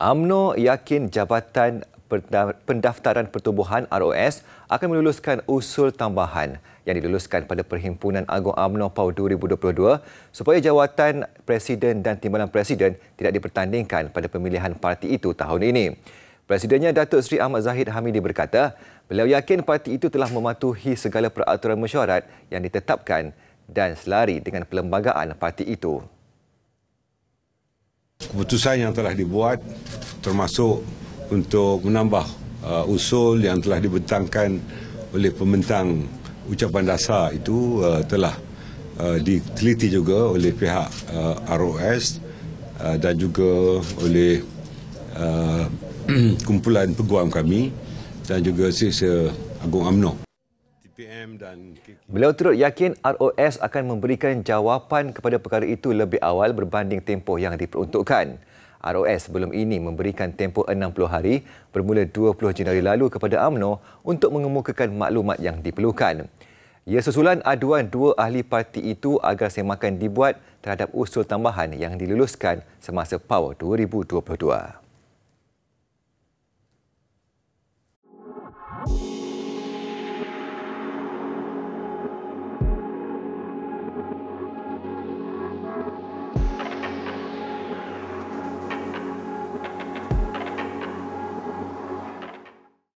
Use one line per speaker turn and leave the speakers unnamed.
AMNO yakin Jabatan Pendaftaran Pertubuhan ROS akan meluluskan usul tambahan yang diluluskan pada Perhimpunan Agung AMNO PAUD 2022 supaya jawatan Presiden dan Timbalan Presiden tidak dipertandingkan pada pemilihan parti itu tahun ini. Presidennya Datuk Seri Ahmad Zahid Hamidi berkata, beliau yakin parti itu telah mematuhi segala peraturan mesyuarat yang ditetapkan dan selari dengan perlembagaan parti itu.
Keputusan yang telah dibuat termasuk untuk menambah uh, usul yang telah dibentangkan oleh pembentang ucapan dasar itu uh, telah uh, diteliti juga oleh pihak uh, ROS uh, dan juga oleh uh, kumpulan peguam kami dan juga sisa Agung Amno. PM dan
Beliau turut yakin ROS akan memberikan jawapan kepada perkara itu lebih awal berbanding tempoh yang diperuntukkan. ROS sebelum ini memberikan tempoh 60 hari bermula 20 Januari lalu kepada AMNO untuk mengemukakan maklumat yang diperlukan. Ia susulan aduan dua ahli parti itu agar semakan dibuat terhadap usul tambahan yang diluluskan semasa PAU 2022.